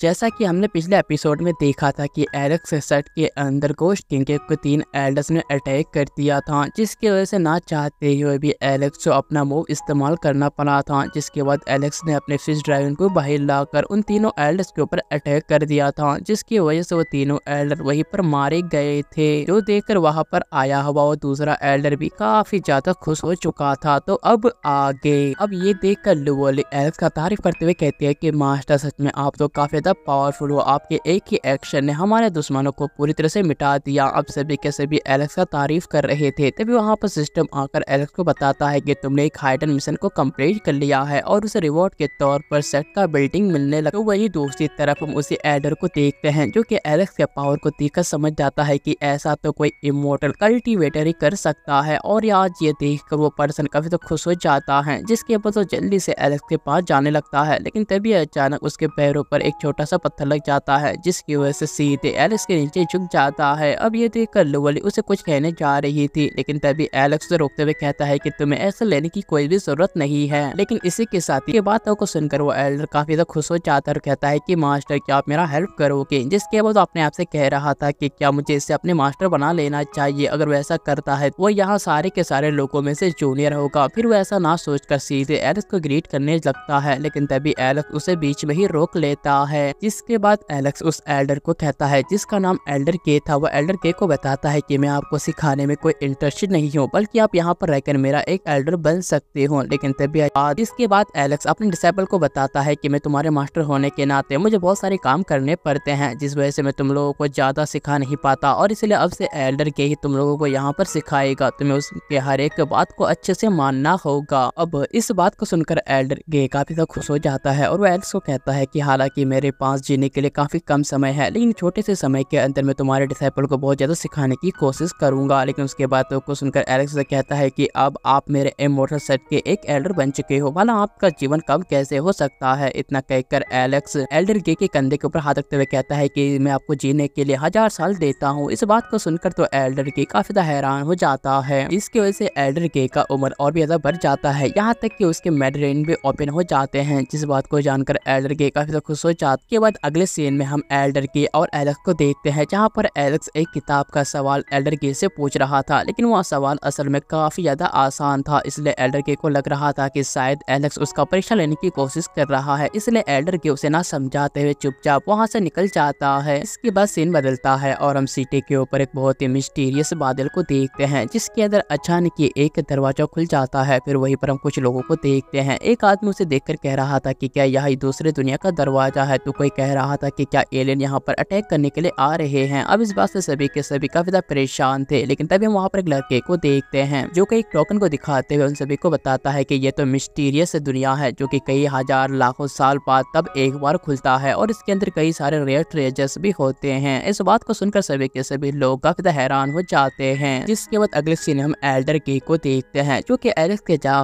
जैसा कि हमने पिछले एपिसोड में देखा था कि एरिक सेट के अंदर गोश्त किंग के तीन एल्डर्स ने अटैक कर दिया था जिसकी वजह से ना चाहते हुए भी एलेक्स को अपना मूव इस्तेमाल करना पड़ा था जिसके बाद एलेक्स ने अपने फिश ड्रैगन को बाहर लाकर उन तीनों एल्डर्स के ऊपर अटैक कर दिया था जिसकी वजह से वो तीनों एल्डर वही पर मारे गए थे जो कर वहाँ पर आया हुआ वो दूसरा एल्डर भी काफी ज्यादा खुश हो चुका था तो अब आगे अब ये देख कर लुवोली एलेक्स का तारीफ करते हुए कहते है की मास्टर सच में आप तो काफी ज़्यादा पावरफुल हो आपके एक ही एक्शन ने हमारे दुश्मनों को पूरी तरह से मिटा दिया अब सभी के सभी एलेक्स का तारीफ कर रहे थे तभी वहाँ पर सिस्टम आकर एलेक्स को बताता है कि तुमने एक हाइडन मिशन को कम्प्लीट कर लिया है और उसे रिवॉर्ड के तौर पर सेट का बिल्डिंग मिलने लगा तो वही दूसरी तरफ हम उसी एडर को देखते हैं जो कि एलेक्स के पावर को देखकर समझ जाता है कि ऐसा तो कोई इमोटल कल्टीवेटर ही कर सकता है और आज ये देखकर वो पर्सन काफी तो खुश हो जाता है जिसके बाद वो जल्दी से एलेक्स के पास जाने लगता है लेकिन तभी अचानक उसके पैरों पर एक छोटा छोटा सा पत्थर लग जाता है जिसकी वजह से सीधे एलेक्स के नीचे झुक जाता है अब ये देख कर लोवली उसे कुछ कहने जा रही थी लेकिन तभी एलेक्स रोकते हुए कहता है कि तुम्हें ऐसा लेने की कोई भी जरूरत नहीं है लेकिन इसी के साथ ये बातों को सुनकर वो एल्डर काफी ज्यादा खुश हो जाता और कहता है की मास्टर क्या आप मेरा हेल्प करोगे जिसके बाद अपने आप से कह रहा था की क्या मुझे इसे अपने मास्टर बना लेना चाहिए अगर वैसा करता है तो वो यहाँ सारे के सारे लोगों में से जूनियर होगा फिर वो ऐसा ना सोचकर सीधे एलेक्स को ग्रीट करने लगता है लेकिन तभी एलेक्स उसे बीच में ही रोक लेता है है जिसके बाद एलेक्स उस एल्डर को कहता है जिसका नाम एल्डर के था वह एल्डर के को बताता है कि मैं आपको सिखाने में कोई इंटरेस्टेड नहीं हूँ बल्कि आप यहाँ पर रहकर मेरा एक एल्डर बन सकते हो लेकिन तभी इसके बाद एलेक्स अपने डिसेबल को बताता है की मैं तुम्हारे मास्टर होने के नाते मुझे बहुत सारे काम करने पड़ते हैं जिस वजह से मैं तुम लोगों को ज्यादा सिखा नहीं पाता और इसलिए अब से एल्डर के ही तुम लोगों को यहाँ पर सिखाएगा तुम्हें उसके हर एक बात को अच्छे से मानना होगा अब इस बात को सुनकर एल्डर गे काफी ज्यादा तो खुश हो जाता है और वो एल्स को कहता है कि हालांकि मेरे पास जीने के लिए काफ़ी कम समय है लेकिन छोटे से समय के अंदर में तुम्हारे डिसाइपल को बहुत ज़्यादा सिखाने की कोशिश करूंगा लेकिन उसके बाद तो को सुनकर एलेक्स कहता है कि अब आप मेरे इमोटल सेट के एक एल्डर बन चुके हो भला आपका जीवन कम कैसे हो सकता है इतना कहकर एलेक्स एल्डर गे के कंधे के ऊपर हाथ रखते हुए कहता है की मैं आपको जीने के लिए हजार साल देता हूँ इस बात को सुनकर तो एल्डर गे काफी हैरान हो जाता है इसकी वजह से एल्डर गे का उम्र और भी ज्यादा बढ़ जाता है यहाँ तक कि उसके मेडरेन भी ओपन हो जाते हैं जिस बात को जानकर एल्डर गे काफी खुश हो जाता इसके बाद अगले सीन में हम एल्डर के और एलेक्स को देखते हैं जहाँ पर एलेक्स एक किताब का सवाल एल्डर के से पूछ रहा था लेकिन वह सवाल असल में काफ़ी ज़्यादा आसान था इसलिए एल्डर के को लग रहा था कि शायद एलेक्स उसका परीक्षा लेने की कोशिश कर रहा है इसलिए एल्डर के उसे ना समझाते हुए चुपचाप वहाँ से निकल जाता है इसके बाद सीन बदलता है और हम सीटे के ऊपर एक बहुत ही मिस्टीरियस बादल को देखते हैं जिसके अंदर अचानक ही एक दरवाजा खुल जाता है फिर वहीं पर हम कुछ लोगों को देखते हैं एक आदमी उसे देखकर कह रहा था कि क्या यही दूसरे दुनिया का दरवाजा है तो कोई कह रहा था कि क्या एलियन यहाँ पर अटैक करने के लिए आ रहे हैं अब इस बात से सभी के सभी काफी ज्यादा परेशान थे लेकिन तभी हम वहाँ पर एक लड़के को देखते हैं जो कई टोकन को दिखाते हुए उन सभी को बताता है की ये तो मिस्टीरियस दुनिया है जो की कई हजार लाखों साल बाद तब एक बार खुलता है और इसके अंदर कई सारे रेयर ट्रेजर्स भी होते हैं इस बात को सुनकर सभी के सभी लोग काफी हैरान हो जाते हैं जिसके बाद अगले सीन हम एल्डर के को देखते हैं जो कि एलेक्स के जा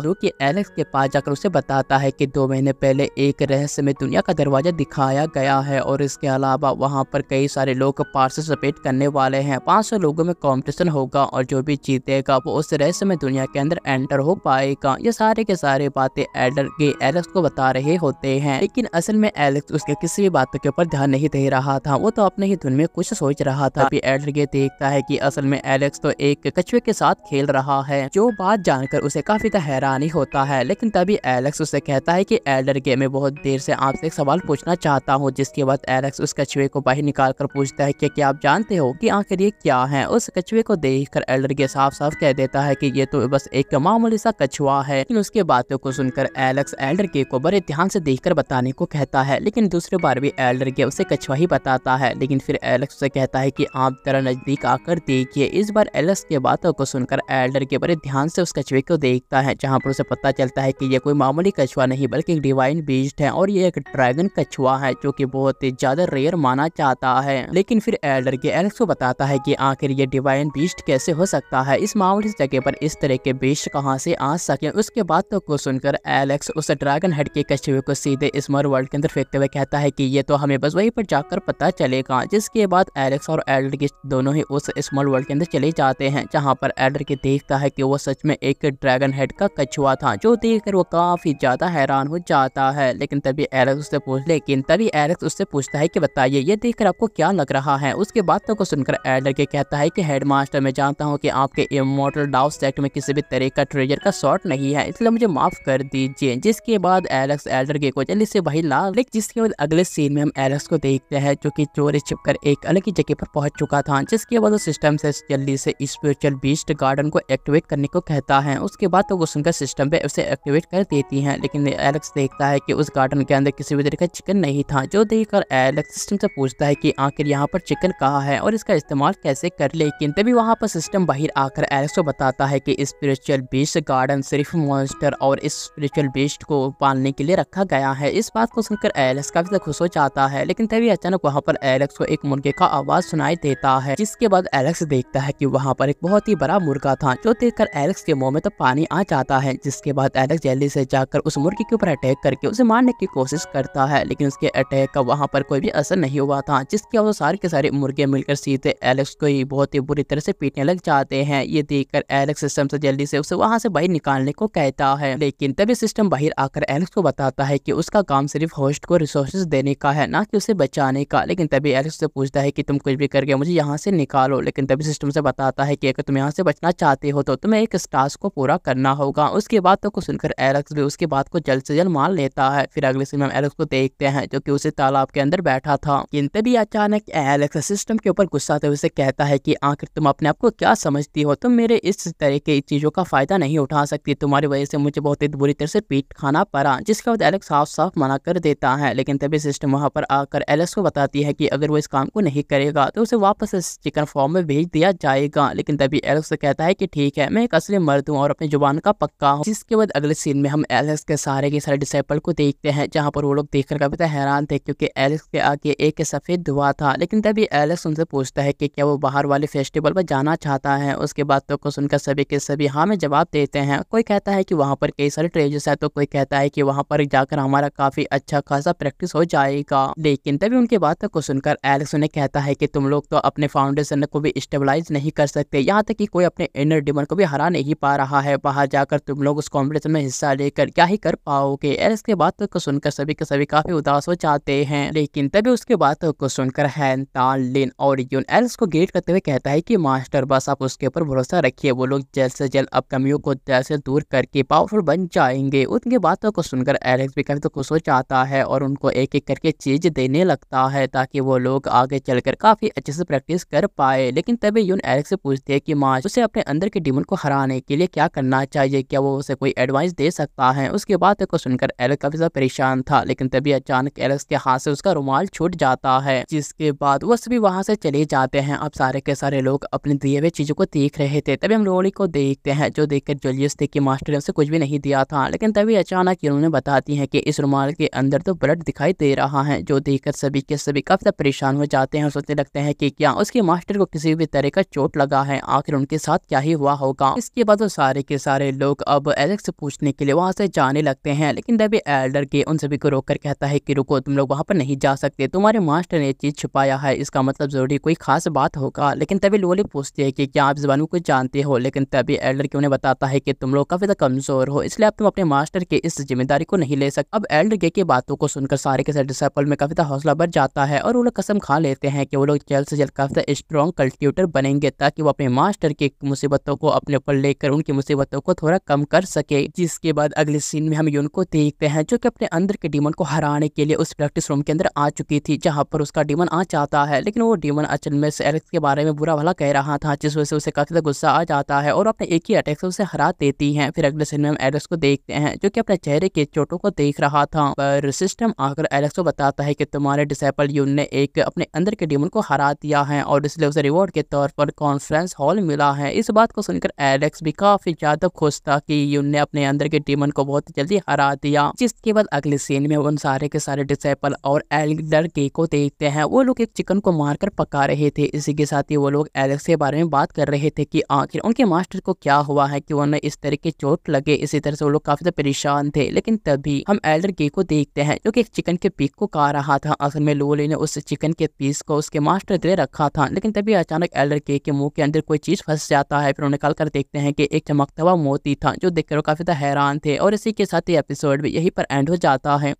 एलेक्स के पास जाकर उसे बताता है कि दो महीने पहले एक रहस्यमय दुनिया का दरवाजा दिखाया दिखाया गया है और इसके अलावा वहाँ पर कई सारे लोग पार्टिसिपेट करने वाले हैं पाँच सौ लोगों में कॉम्पिटिशन होगा और जो भी जीतेगा वो उस रेस में दुनिया के अंदर एंटर हो पाएगा ये सारे के सारे बातें एडर के एलेक्स को बता रहे होते हैं लेकिन असल में एलेक्स उसके किसी भी बातों के ऊपर ध्यान नहीं दे रहा था वो तो अपने ही धुन में कुछ सोच रहा था अभी एडर ये देखता है की असल में एलेक्स तो एक कछुए के साथ खेल रहा है जो बात जानकर उसे काफी तो हैरानी होता है लेकिन तभी एलेक्स उसे कहता है की एल्डर गे में बहुत देर से आपसे एक सवाल पूछना चाहता चाहता हूँ जिसके बाद एलेक्स उस कछुए को बाहर निकाल कर पूछता है कि क्या आप जानते हो कि आखिर ये क्या है उस कछुए को देख कर एल्डर साफ साफ कह देता है की ये तो बस एक मामूली सा कछुआ है लेकिन उसके बातों को सुनकर एलेक्स एल्डर के को बड़े ध्यान से देख कर बताने को कहता है लेकिन दूसरे बार भी एल्डर के उसे कछुआ ही बताता है लेकिन फिर एलेक्स उसे कहता है की आप जरा नजदीक आकर देखिए इस बार एलेक्स के बातों को सुनकर एल्डर के बड़े ध्यान से उस कछुए को देखता है जहाँ पर उसे पता चलता है की ये कोई मामूली कछुआ नहीं बल्कि एक डिवाइन बीज है और ये एक ड्रैगन कछुआ है है जो कि बहुत ही ज्यादा रेयर माना जाता है लेकिन फिर एल्डर के एल्स को बताता है कि आखिर ये डिवाइन बीस्ट कैसे हो सकता है इस मामूली जगह पर इस तरह के बीस्ट कहाँ से आ सके उसके बाद तो को सुनकर एलेक्स उस ड्रैगन हेड के कछुए को सीधे स्मॉल वर्ल्ड के अंदर फेंकते हुए कहता है कि ये तो हमें बस वहीं पर जाकर पता चलेगा जिसके बाद एलेक्स और एल्डर के दोनों ही उस स्मॉल वर्ल्ड के अंदर चले जाते हैं जहाँ पर एल्डर के देखता है की वो सच में एक ड्रैगन हेड का कछुआ था जो देख वो काफी ज्यादा हैरान हो जाता है लेकिन तभी एलेक्स उससे पूछ लेकिन तभी तभी एलेक्स उससे पूछता है कि बताइए ये देखकर आपको क्या लग रहा है उसके बातों को सुनकर एडर के कहता है कि हेडमास्टर मैं जानता हूँ कि आपके इमोटल डाउ सेक्ट में किसी भी तरह का ट्रेजर का शॉर्ट नहीं है इसलिए मुझे माफ कर दीजिए जिसके बाद एलेक्स एल्डर के को जल्दी से वही ला लेकिन जिसके बाद अगले सीन में हम एलेक्स को देखते हैं जो की चोरी छिप एक अलग ही जगह पर पहुंच चुका था जिसके बाद वो सिस्टम से जल्दी से स्पिरिचुअल बीस्ट गार्डन को एक्टिवेट करने को कहता है उसके बाद तो वो सुनकर सिस्टम पे उसे एक्टिवेट कर देती है लेकिन एलेक्स देखता है की उस गार्डन के अंदर किसी भी तरह का चिकन नहीं था जो देखकर एलेक्स सिस्टम से पूछता है कि आखिर यहाँ पर चिकन कहाँ है और इसका इस्तेमाल कैसे कर लेकिन तभी वहाँ पर सिस्टम बाहर आकर एलेक्स को बताता है कि स्पिरिचुअल बेस्ट गार्डन सिर्फ मॉन्स्टर और स्पिरिचुअल बेस्ट को पालने के लिए रखा गया है इस बात को सुनकर एलेक्स काफी खुश हो जाता है लेकिन तभी अचानक वहाँ पर एलेक्स को एक मुर्गे का आवाज सुनाई देता है जिसके बाद एलेक्स देखता है की वहाँ पर एक बहुत ही बड़ा मुर्गा था जो देखकर एलेक्स के मुँह में तो पानी आ जाता है जिसके बाद एलेक्स जल्दी से जाकर उस मुर्गे के ऊपर अटैक करके उसे मारने की कोशिश करता है लेकिन उसके अटैक का वहाँ पर कोई भी असर नहीं हुआ था जिसके बाद सारे के सारे मुर्गे मिलकर सीधे एलेक्स को ही बहुत ही बुरी तरह से पीटने लग जाते हैं ये देखकर एलेक्स सिस्टम से जल्दी से उसे वहाँ से बाहर निकालने को कहता है लेकिन तभी सिस्टम बाहर आकर एलेक्स को बताता है की उसका काम सिर्फ होस्ट को रिसोर्सेज देने का है न की उसे बचाने का लेकिन तभी एलेक्स से पूछता है की तुम कुछ भी करके मुझे यहाँ से निकालो लेकिन तभी सिस्टम से बताता है की अगर तुम यहाँ से बचना चाहते हो तो तुम्हें एक टास्क को पूरा करना होगा उसके बाद तो सुनकर एलेक्स भी उसकी बात को जल्द से जल्द मान लेता है फिर अगले समय हम एलेक्स को देखते हैं जो कि दूर से तालाब के अंदर बैठा था इन तभी अचानक एलेक्स सिस्टम के ऊपर गुस्साते हुए कहता है की आखिर तुम अपने आप को क्या समझती हो तुम मेरे इस तरह की चीजों का फायदा नहीं उठा सकती तुम्हारी वजह से मुझे बहुत ही बुरी तरह से पीट खाना पड़ा जिसके बाद एलेक्स साफ साफ मना कर देता है लेकिन तभी सिस्टम वहाँ पर आकर एलेक्स को बताती है कि अगर वो इस काम को नहीं करेगा तो उसे वापस चिकन फॉर्म में भेज दिया जाएगा लेकिन तभी एलेक्स कहता है कि ठीक है मैं एक असली मर्द हूँ और अपनी जुबान का पक्का हूँ जिसके बाद अगले सीन में हम एलेक्स के सारे के सारे डिसेपल को देखते हैं जहाँ पर वो लोग देख कर काफी हैरान हैरान थे क्योंकि एलिस के आगे एक सफ़ेद धुआ था लेकिन तभी एलिस उनसे पूछता है कि क्या वो बाहर वाले फेस्टिवल पर जाना चाहता है उसके बाद तो को सुनकर सभी के सभी हाँ में जवाब देते हैं कोई कहता है कि वहाँ पर कई सारे ट्रेजर्स है तो कोई कहता है कि वहाँ पर जाकर हमारा काफ़ी अच्छा खासा प्रैक्टिस हो जाएगा लेकिन तभी उनकी बात तो को सुनकर एलेक्स उन्हें कहता है कि तुम लोग तो अपने फाउंडेशन को भी स्टेबलाइज नहीं कर सकते यहाँ तक कि कोई अपने इनर डिमांड को भी हरा नहीं पा रहा है बाहर जाकर तुम लोग उस कॉम्पिटिशन में हिस्सा लेकर क्या ही कर पाओगे एलेक्स के बात तो को सुनकर सभी के सभी काफ़ी उदास हो चाहते हैं लेकिन तभी उसके बातों को सुनकर हैंतान लिन और यून एल्स को गेट करते हुए कहता है कि मास्टर बस आप उसके ऊपर भरोसा रखिए वो लोग जल्द से जल्द अब कमियों को जल्द से दूर करके पावरफुल बन जाएंगे उनकी बातों को सुनकर एलेक्स भी काफी तो खुश हो जाता है और उनको एक एक करके चीज देने लगता है ताकि वो लोग आगे चलकर काफी अच्छे से प्रैक्टिस कर पाए लेकिन तभी यून एलेक्स से पूछते है कि माँ उसे अपने अंदर के डिमन को हराने के लिए क्या करना चाहिए क्या वो उसे कोई एडवाइस दे सकता है उसके बातों को सुनकर एलेक्स काफी ज्यादा परेशान था लेकिन तभी अचानक एलेक्स ड्रग्स के हाथ से उसका रुमाल छूट जाता है जिसके बाद वो सभी वहाँ से चले जाते हैं अब सारे के सारे लोग अपने दिए हुए चीजों को देख रहे थे तभी हम लोहड़ी को देखते हैं जो देखकर जोलियस थे कि मास्टर ने उसे कुछ भी नहीं दिया था लेकिन तभी अचानक उन्होंने बताती है कि इस रुमाल के अंदर तो ब्लड दिखाई दे रहा है जो देखकर सभी के सभी काफी परेशान हो जाते हैं सोचने लगते हैं कि क्या उसके मास्टर को किसी भी तरह का चोट लगा है आखिर उनके साथ क्या ही हुआ होगा इसके बाद वो सारे के सारे लोग अब एलेक्स से पूछने के लिए वहां से जाने लगते हैं लेकिन तभी एल्डर के उन सभी को रोक कर कहता है कि रुको तुम लोग वहाँ पर नहीं जा सकते तुम्हारे मास्टर ने चीज़ छुपाया है इसका मतलब ज़रूरी कोई खास बात होगा लेकिन तभी लोली पूछते हैं कि क्या आप जबान को जानते हो लेकिन तभी एल्डर की उन्हें बताता है कि तुम लोग काफ़ी ज़्यादा कमज़ोर हो इसलिए आप तुम अपने मास्टर के इस जिम्मेदारी को नहीं ले सकते अब एल्डर के की बातों को सुनकर सारे के साथ डिसपल में काफ़ी ज़्यादा हौसला बढ़ जाता है और वो लोग कसम खा लेते हैं कि वो लोग जल्द से जल्द काफ़ी स्ट्रॉन्ग कल्टिवेटर बनेंगे ताकि वो अपने मास्टर की मुसीबतों को अपने ऊपर लेकर उनकी मुसीबतों को थोड़ा कम कर सके जिसके बाद अगले सीन में हम यून को देखते हैं जो कि अपने अंदर के डीमन को हराने के लिए उस प्रैक्टिस रूम के अंदर आ चुकी थी जहाँ पर उसका डीमन आ जाता है लेकिन वो डीमन अचल में एलेक्स के बारे में बुरा भला कह रहा था जिस वजह से उसे काफ़ी गुस्सा आ जाता है और अपने एक ही अटैक से उसे हरा देती है फिर अगले सीन में एलेक्स को देखते हैं जो की अपने चेहरे के चोटों को देख रहा था पर सिस्टम आकर एलेक्स को बताता है की तुम्हारे डिसेबल यून ने एक अपने अंदर के डीमन को हरा दिया है और इसलिए उसे रिवॉर्ड के तौर पर कॉन्फ्रेंस हॉल मिला है इस बात को सुनकर एलेक्स भी काफी ज्यादा खुश था की यून ने अपने अंदर के डीमन को बहुत जल्दी हरा दिया जिसके बाद अगले सीन में उन सारे के सारे सैपल और एलेक्डर के को देखते हैं वो लोग एक चिकन को मारकर पका रहे थे इसी के साथ ही वो लोग एलेक्स के बारे में बात कर रहे थे कि आखिर उनके मास्टर को क्या हुआ है कि उन्हें इस तरह के चोट लगे इसी तरह से वो लोग काफी ज्यादा परेशान थे लेकिन तभी हम एल्डर के को देखते हैं जो कि एक चिकन के पीक को खा रहा था असल में लोली ने उस चिकन के पीस को उसके मास्टर दे रखा था लेकिन तभी अचानक एल्डर के, के मुंह के अंदर कोई चीज फंस जाता है फिर निकाल कर देखते हैं कि एक चमकता हुआ मोती था जो देखकर वो काफी हैरान थे और इसी के साथ ही एपिसोड भी यही पर एंड हो जाता है